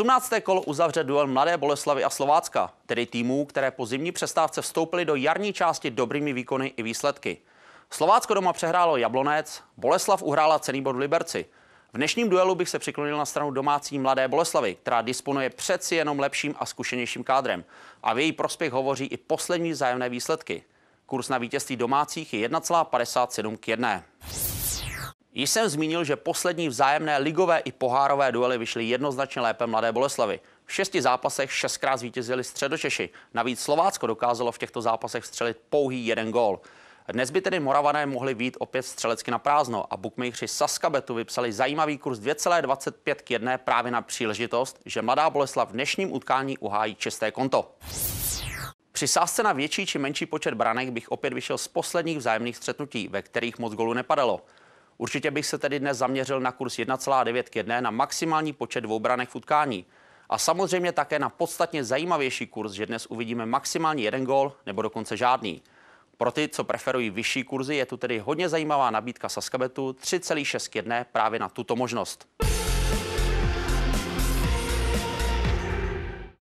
18. kolo uzavře duel Mladé Boleslavy a Slovácka, tedy týmů, které po zimní přestávce vstoupily do jarní části dobrými výkony i výsledky. Slovácko doma přehrálo Jablonec, Boleslav uhrála cený bod Liberci. V dnešním duelu bych se přiklonil na stranu domácí Mladé Boleslavy, která disponuje přeci jenom lepším a zkušenějším kádrem. A v její prospěch hovoří i poslední zájemné výsledky. Kurs na vítězství domácích je 1,57 k 1. Již jsem zmínil, že poslední vzájemné ligové i pohárové duely vyšly jednoznačně lépe Mladé Boleslavy. V šesti zápasech šestkrát zvítězili středočeši. Navíc Slovácko dokázalo v těchto zápasech střelit pouhý jeden gól. Dnes by tedy Moravané mohli být opět střelecky na prázdno a bukmejři Saskabetu vypsali zajímavý kurz 2,25 k 1 právě na příležitost, že Mladá Boleslav v dnešním utkání uhájí čisté konto. Při sásce na větší či menší počet branek bych opět vyšel z posledních vzájemných střetnutí, ve kterých moc golů nepadalo. Určitě bych se tedy dnes zaměřil na kurz 1,9 k 1 na maximální počet dvoubranek v utkání. A samozřejmě také na podstatně zajímavější kurz, že dnes uvidíme maximálně jeden gol nebo dokonce žádný. Pro ty, co preferují vyšší kurzy, je tu tedy hodně zajímavá nabídka Saskabetu 3,6 k 1 právě na tuto možnost.